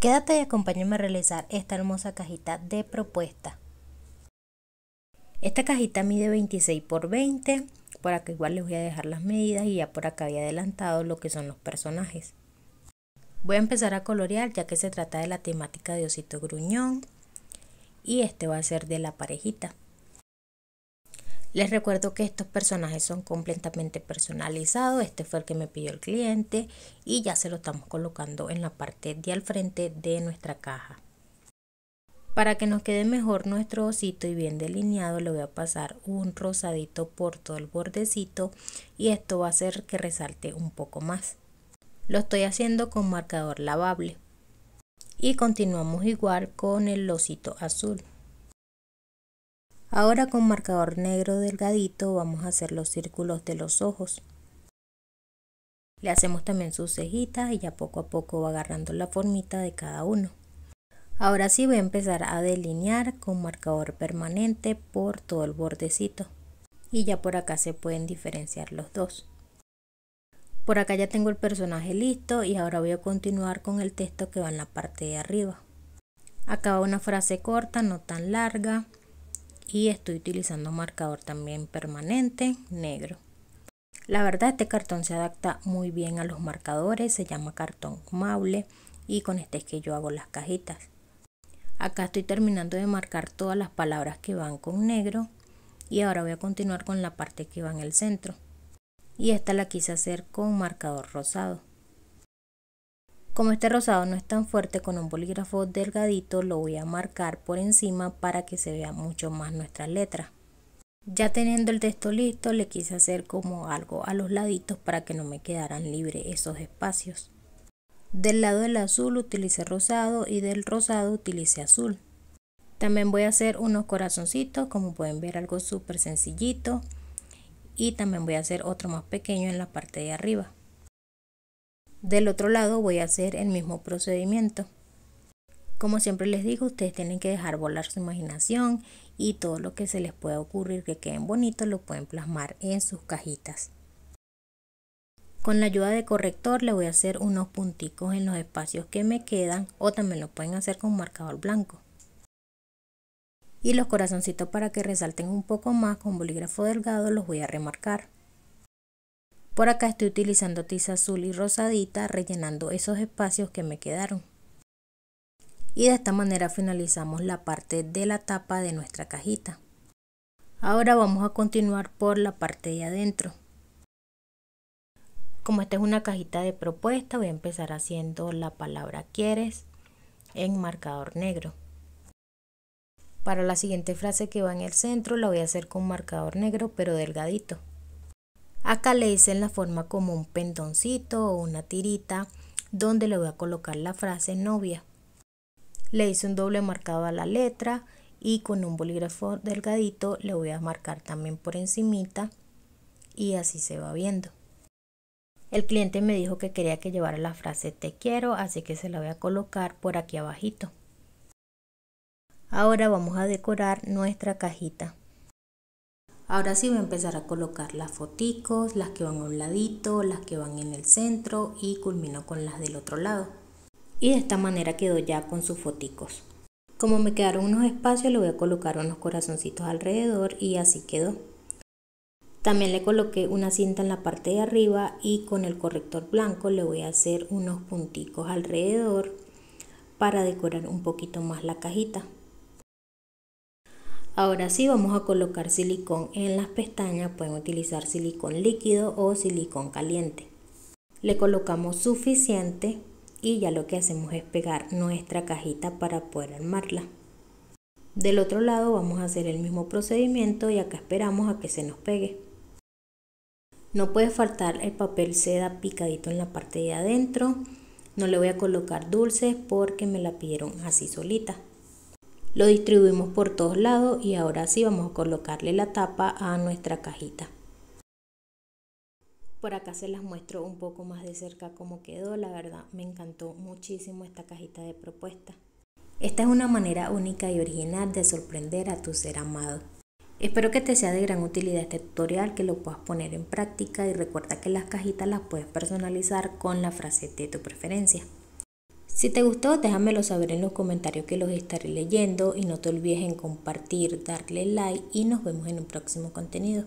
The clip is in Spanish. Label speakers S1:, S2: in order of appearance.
S1: Quédate y acompáñame a realizar esta hermosa cajita de propuesta. Esta cajita mide 26 por 20. para que igual les voy a dejar las medidas y ya por acá había adelantado lo que son los personajes. Voy a empezar a colorear ya que se trata de la temática de Osito Gruñón. Y este va a ser de la parejita. Les recuerdo que estos personajes son completamente personalizados. Este fue el que me pidió el cliente y ya se lo estamos colocando en la parte de al frente de nuestra caja. Para que nos quede mejor nuestro osito y bien delineado le voy a pasar un rosadito por todo el bordecito y esto va a hacer que resalte un poco más. Lo estoy haciendo con marcador lavable. Y continuamos igual con el osito azul. Ahora con marcador negro delgadito vamos a hacer los círculos de los ojos. Le hacemos también sus cejitas y ya poco a poco va agarrando la formita de cada uno. Ahora sí voy a empezar a delinear con marcador permanente por todo el bordecito. Y ya por acá se pueden diferenciar los dos. Por acá ya tengo el personaje listo y ahora voy a continuar con el texto que va en la parte de arriba. Acaba una frase corta, no tan larga y estoy utilizando un marcador también permanente negro. La verdad este cartón se adapta muy bien a los marcadores, se llama cartón maule y con este es que yo hago las cajitas. Acá estoy terminando de marcar todas las palabras que van con negro y ahora voy a continuar con la parte que va en el centro. Y esta la quise hacer con marcador rosado. Como este rosado no es tan fuerte, con un bolígrafo delgadito lo voy a marcar por encima para que se vea mucho más nuestra letra. Ya teniendo el texto listo, le quise hacer como algo a los laditos para que no me quedaran libres esos espacios. Del lado del azul utilicé rosado y del rosado utilicé azul. También voy a hacer unos corazoncitos, como pueden ver algo súper sencillito. Y también voy a hacer otro más pequeño en la parte de arriba. Del otro lado voy a hacer el mismo procedimiento. Como siempre les digo, ustedes tienen que dejar volar su imaginación y todo lo que se les pueda ocurrir que queden bonitos lo pueden plasmar en sus cajitas. Con la ayuda de corrector le voy a hacer unos punticos en los espacios que me quedan o también lo pueden hacer con marcador blanco. Y los corazoncitos para que resalten un poco más con bolígrafo delgado los voy a remarcar. Por acá estoy utilizando tiza azul y rosadita rellenando esos espacios que me quedaron. Y de esta manera finalizamos la parte de la tapa de nuestra cajita. Ahora vamos a continuar por la parte de adentro. Como esta es una cajita de propuesta, voy a empezar haciendo la palabra quieres en marcador negro. Para la siguiente frase que va en el centro la voy a hacer con marcador negro pero delgadito. Acá le hice en la forma como un pendoncito o una tirita donde le voy a colocar la frase novia. Le hice un doble marcado a la letra y con un bolígrafo delgadito le voy a marcar también por encimita y así se va viendo. El cliente me dijo que quería que llevara la frase te quiero, así que se la voy a colocar por aquí abajito. Ahora vamos a decorar nuestra cajita. Ahora sí voy a empezar a colocar las foticos, las que van a un ladito, las que van en el centro y culmino con las del otro lado. Y de esta manera quedó ya con sus foticos. Como me quedaron unos espacios le voy a colocar unos corazoncitos alrededor y así quedó. También le coloqué una cinta en la parte de arriba y con el corrector blanco le voy a hacer unos punticos alrededor para decorar un poquito más la cajita. Ahora sí vamos a colocar silicón en las pestañas, pueden utilizar silicón líquido o silicón caliente. Le colocamos suficiente y ya lo que hacemos es pegar nuestra cajita para poder armarla. Del otro lado vamos a hacer el mismo procedimiento y acá esperamos a que se nos pegue. No puede faltar el papel seda picadito en la parte de adentro. No le voy a colocar dulces porque me la pidieron así solita. Lo distribuimos por todos lados y ahora sí vamos a colocarle la tapa a nuestra cajita. Por acá se las muestro un poco más de cerca cómo quedó, la verdad me encantó muchísimo esta cajita de propuesta. Esta es una manera única y original de sorprender a tu ser amado. Espero que te sea de gran utilidad este tutorial, que lo puedas poner en práctica y recuerda que las cajitas las puedes personalizar con la frase de tu preferencia. Si te gustó, déjamelo saber en los comentarios que los estaré leyendo y no te olvides en compartir, darle like y nos vemos en un próximo contenido.